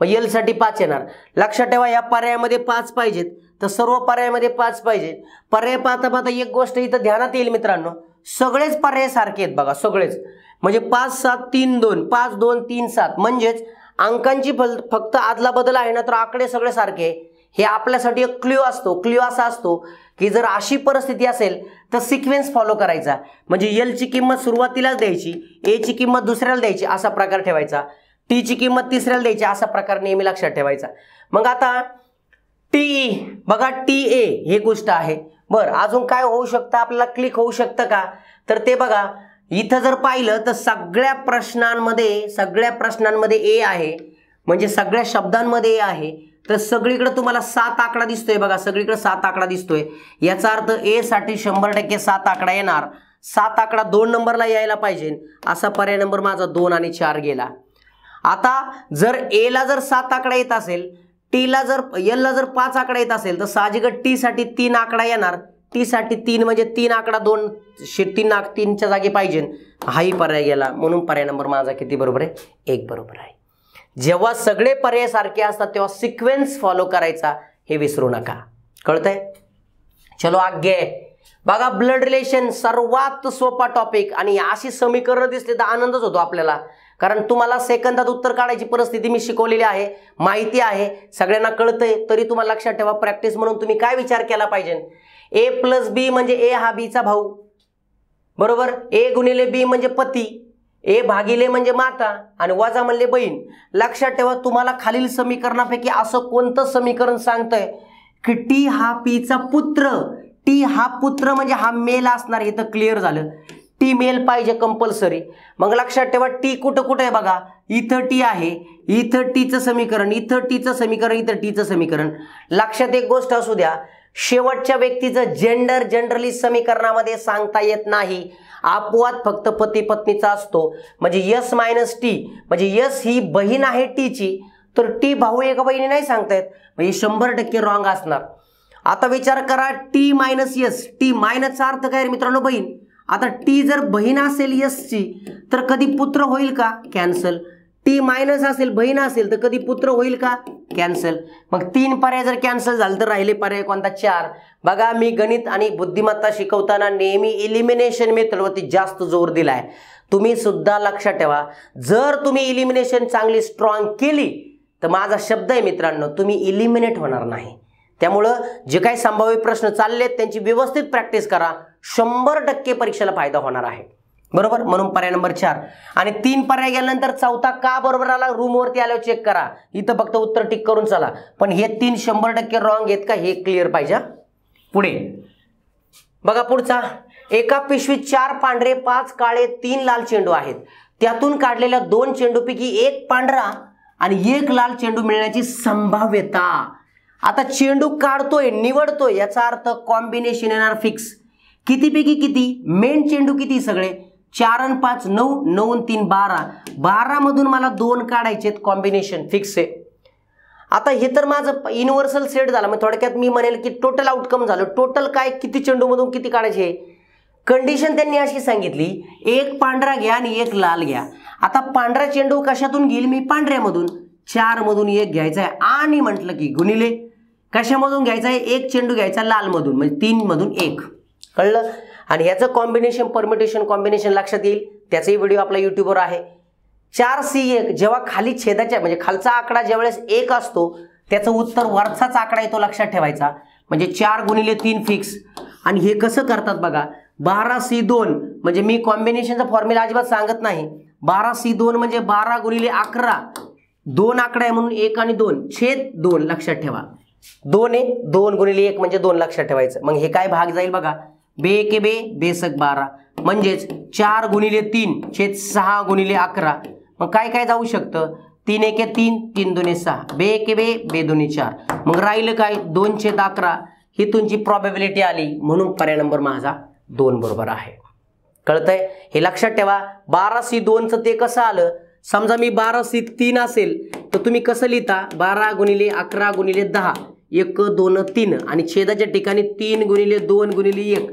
मग एल साठी पाच येणार लक्षात ठेवा या पर्यायामध्ये पाच पाहिजेत तर सर्व पर्यायामध्ये पाच पाहिजेत पर्याय पाहता पाहता एक गोष्ट इथं ध्यानात येईल मित्रांनो सगळेच पर्याय सारखे आहेत बघा सगळेच म्हणजे पाच सात तीन दोन पाच दोन तीन सात म्हणजेच अंकांची फल फक्त आदला बदल आहे ना तर आकडे सगळे सारखे हे आपल्यासाठी एक क्ल्यू असतो क्ल्यू असा असतो की जर अशी परिस्थिती असेल तर सिक्वेन्स फॉलो करायचा म्हणजे एलची किंमत सुरुवातीलाच द्यायची एची किंमत दुसऱ्याला द्यायची असा प्रकार ठेवायचा टीची किंमत तिसऱ्याला द्यायची असा प्रकार नेहमी लक्षात ठेवायचा मग आता टी e, बघा टी ए e, हे गोष्ट आहे बर अजून काय होऊ शकतं आपल्याला क्लिक होऊ शकतं का तर ते बघा इथं जर पाहिलं तर सगळ्या प्रश्नांमध्ये सगळ्या प्रश्नांमध्ये ए आहे म्हणजे सगळ्या शब्दांमध्ये ए आहे तर सगळीकडे तुम्हाला सात आकडा दिसतोय बघा सगळीकडे सात आकडा दिसतोय याचा अर्थ ए साठी शंभर टक्के सात आकडा येणार सात आकडा दोन नंबरला यायला पाहिजे असा पर्याय नंबर माझा दोन आणि चार गेला आता जर एला जर सात आकडा येत असेल टीला जर ला जर पाच आकडा येत असेल तर टी टीसाठी तीन आकडा येणार टीसाठी तीन म्हणजे तीन आकडा दोन तीन आक तीनच्या जागी पाहिजे हाही पर्याय गेला म्हणून पर्याय नंबर माझा किती बरोबर आहे एक बरोबर आहे जेव्हा सगळे पर्याय सारखे असतात तेव्हा सिक्वेन्स फॉलो करायचा हे विसरू नका कळतंय चलो आज्ञे बघा ब्लड रिलेशन सर्वात सोपा टॉपिक आणि अशी समीकरणं दिसले तर आनंदच होतो आपल्याला कारण तुम्हाला सेकंदात उत्तर काढायची परिस्थिती मी शिकवलेली आहे माहिती आहे सगळ्यांना कळतंय तरी तुम्हाला लक्षात ठेवा प्रॅक्टिस म्हणून तुम्ही काय विचार केला पाहिजे ए प्लस बी म्हणजे ए हा बीचा भाऊ बरोबर ए गुणिले बी म्हणजे पती ए भागिले म्हणजे माता आणि वजा म्हणजे बहीण लक्षात ठेवा तुम्हाला खालील समीकरणापैकी असं कोणतं समीकरण सांगतंय की टी हा पीचा पुत्र टी हा पुत्र म्हणजे हा मेल असणार हे तर क्लिअर झालं टी मेल पाहिजे कंपल्सरी मग लक्षात ठेवा टी कुठं कुठं आहे बघा इथं टी आहे इथं टीचं समीकरण इथं टीचं समीकरण इथं टीचं समीकरण लक्षात एक गोष्ट असू द्या शेवटच्या व्यक्तीचं जेंडर जनरली समीकरणामध्ये सांगता येत नाही अपवाद फक्त पती पत्नीचा असतो म्हणजे यस मायनस टी म्हणजे यस ही बहीण आहे टीची तर टी भाऊ एका बहिणी नाही सांगतायत म्हणजे शंभर टक्के रॉंग असणार आता विचार करा टी मायनस यस टी मायनसचा अर्थ काय मित्रांनो बहीण आता टी जर बहीण असेल यसची तर कधी पुत्र होईल का कॅन्सल टी मायनस असेल बहीण असेल तर कधी पुत्र होईल का कॅन्सल मग तीन पर्याय जर कॅन्सल झालं तर राहिले पर्याय कोणता चार बघा मी गणित आणि बुद्धिमत्ता शिकवताना नेहमी इलिमिनेशन मेथडवरती जास्त जोर दिलाय तुम्ही सुद्धा लक्षात ठेवा जर तुम्ही इलिमिनेशन चांगली स्ट्रॉंग केली तर माझा शब्द आहे मित्रांनो तुम्ही इलिमिनेट होणार नाही त्यामुळं जे काही संभाव्य प्रश्न चाललेत त्यांची व्यवस्थित प्रॅक्टिस करा शंभर टक्के परीक्षेला फायदा होणार आहे बरोबर म्हणून पर्याय नंबर चार आणि तीन पर्याय गेल्यानंतर चौथा का बरोबर आला रूमवरती आल्यावर चेक करा इथं फक्त उत्तर टिक करून चला पण हे तीन शंभर टक्के रॉंग आहेत का हे क्लिअर पाहिजे पुढे बघा पुढचा एका पिशवीत चार पांढरे पाच काळे तीन लाल चेंडू आहेत त्यातून काढलेल्या दोन चेंडूपैकी एक पांढरा आणि एक लाल चेंडू मिळण्याची संभाव्यता आता चेंडू काढतोय निवडतोय याचा अर्थ कॉम्बिनेशन येणार फिक्स कितीपैकी किती मेन चेंडू किती सगळे चार आणि पाच नऊ नऊ तीन बारा बारामधून मला दोन काढायचे आहेत कॉम्बिनेशन फिक्स आहे आता हे तर माझं युनिव्हर्सल सेट झालं मग थोडक्यात मी म्हणेल की टोटल आउटकम झालं टोटल काय किती चेंडूमधून किती काढायचे कंडिशन त्यांनी अशी सांगितली एक पांढरा घ्या आणि एक लाल घ्या आता पांढरा चेंडू कशातून घेईल मी पांढऱ्यामधून चारमधून एक घ्यायचा आहे आणि म्हटलं की गुणिले कशामधून घ्यायचा आहे एक चेंडू घ्यायचा लालमधून म्हणजे तीनमधून एक कळलं आणि ह्याचं कॉम्बिनेशन परमिटेशन कॉम्बिनेशन लक्षात येईल त्याचाही व्हिडिओ आपला युट्यूबवर आहे चार सी एक जेव्हा खाली छेदाच्या म्हणजे खालचा आकडा ज्यावेळेस एक असतो त्याचं उत्तर वरचाच आकडा येतो लक्षात ठेवायचा म्हणजे चार गुणिले तीन फिक्स आणि हे कसं करतात बघा बारा सी दोन म्हणजे मी कॉम्बिनेशनचा फॉर्म्युला अजिबात सांगत नाही बारा सी दोन म्हणजे बारा गुणिले अकरा दोन आकडा आहे म्हणून एक आणि दोन छेद दोन लक्षात ठेवा दोन आहे दोन गुणिले एक म्हणजे दोन लक्षात ठेवायचं मग हे काय भाग जाईल बघा बे के बे बेसक बारा म्हणजेच चार गुणिले तीन छेद सहा गुणिले अकरा मग काय काय जाऊ शकतं तीन एक तीन तीन दोन्ही सहा बे एके बे बे दोन्ही चार मग राहिलं काय दोन छेद अकरा ही तुमची प्रॉबेबिलिटी आली म्हणून पर्याय नंबर माझा दोन बरोबर आहे कळतंय हे लक्षात ठेवा बारा सी दोनचं ते कसं आलं समजा मी बारा सी तीन असेल तर तुम्ही कसं लिहिता बारा गुणिले अकरा गुणिले दहा एक दोन तीन आणि छेदाच्या ठिकाणी तीन गुणिले दोन गुणिले एक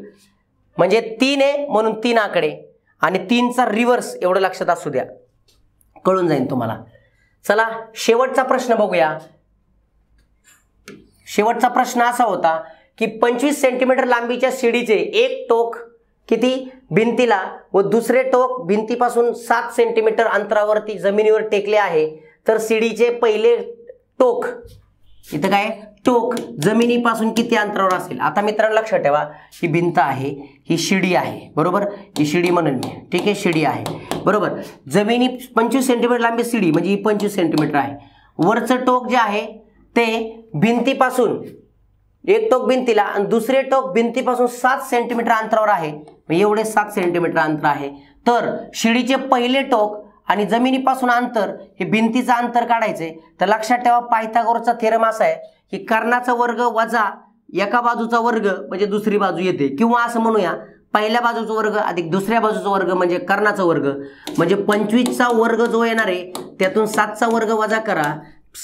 म्हणजे तीन आहे म्हणून तीन आकडे आणि तीनचा रिव्हर्स एवढं लक्षात असू द्या कळून जाईल तुम्हाला चला शेवटचा प्रश्न बघूया शेवटचा प्रश्न असा होता की पंचवीस सेंटीमीटर लांबीच्या शिडीचे एक टोक किती भिंतीला व दुसरे टोक भिंतीपासून सात सेंटीमीटर अंतरावरती जमिनीवर टेकले आहे तर शिडीचे पहिले टोक इथं काय टोक जमिनीपासून किती अंतरावर असेल आता मित्रांनो लक्षात ठेवा ही भिंत आहे ही शिडी आहे बरोबर ही शिडी म्हणून ठीक आहे शिडी आहे बरोबर जमिनी पंचवीस सेंटीमीटर लांबी शिडी म्हणजे ही पंचवीस सेंटीमीटर आहे वरचं टोक जे आहे ते भिंतीपासून एक टोक भिंतीला आणि दुसरे टोक भिंतीपासून सात सेंटीमीटर अंतरावर आहे म्हणजे एवढे सात सेंटीमीटर अंतर आहे तर शिडीचे पहिले टोक आणि जमिनीपासून अंतर हे भिंतीचं अंतर काढायचंय तर लक्षात ठेवा पायथागोरचा थेरम असा आहे की कर्णाचा वर्ग वजा एका बाजूचा वर्ग म्हणजे दुसरी बाजू येते किंवा असं म्हणूया पहिल्या बाजूचा वर्ग अधिक दुसऱ्या बाजूचा वर्ग म्हणजे कर्णाचा वर्ग म्हणजे पंचवीसचा वर्ग जो येणार आहे त्यातून सातचा वर्ग वजा करा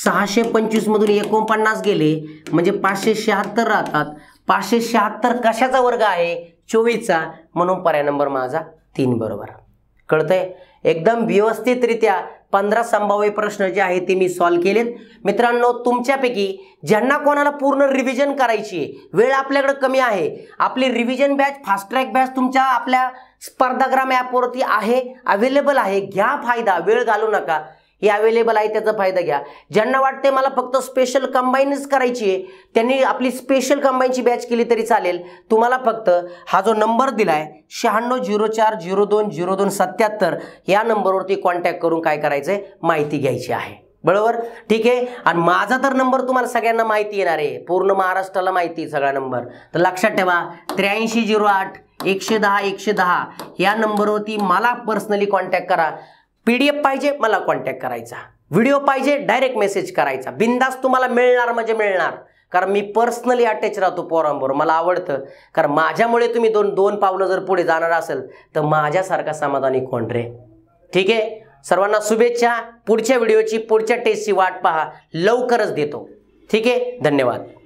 सहाशे पंचवीसमधून एकोणपन्नास गेले म्हणजे पाचशे शहात्तर राहतात पाचशे शहात्तर कशाचा वर्ग आहे चोवीसचा म्हणून पर्याय नंबर माझा तीन बरोबर कळतंय एकदम व्यवस्थितरित्या पंधरा संभाव्य प्रश्न जे आहेत ते मी सॉल्व केलेत मित्रांनो तुमच्यापैकी ज्यांना कोणाला पूर्ण रिव्हिजन करायची वेळ आपल्याकडे कमी आहे आपली revision batch fast track batch तुमच्या आपल्या स्पर्धाग्राम ॲपवरती आहे अवेलेबल आहे घ्या फायदा वेळ घालू नका हे अवेलेबल आहे त्याचा फायदा घ्या ज्यांना वाटते मला फक्त स्पेशल कंबाईनच करायची आहे त्यांनी आपली स्पेशल कंबाईनची बॅच केली तरी चालेल तुम्हाला फक्त हा जो नंबर दिला आहे शहाण्णव झिरो चार झिरो दोन झिरो दोन सत्याहत्तर या नंबरवरती कॉन्टॅक्ट करून काय करायचं आहे माहिती घ्यायची आहे बरोबर ठीक आहे आणि माझा तर नंबर तुम्हाला सगळ्यांना माहिती येणार आहे पूर्ण महाराष्ट्राला माहिती आहे सगळा नंबर तर लक्षात ठेवा त्र्याऐंशी झिरो आठ एकशे दहा एकशे दहा या नंबरवरती मला पर्सनली कॉन्टॅक्ट करा पी डी एफ पाहिजे मला कॉन्टॅक्ट करायचा व्हिडिओ पाहिजे डायरेक्ट मेसेज करायचा बिंदास तुम्हाला मिळणार म्हणजे मिळणार कारण मी पर्सनली अटॅच राहतो पोरांबरोबर मला आवडतं कारण माझ्यामुळे तुम्ही दोन दोन पावलं जर पुढे जाणार असेल तर माझ्यासारखा समाधानी कोण रे ठीक आहे सर्वांना शुभेच्छा पुढच्या व्हिडिओची पुढच्या टेस्टची वाट पहा लवकरच देतो ठीक आहे धन्यवाद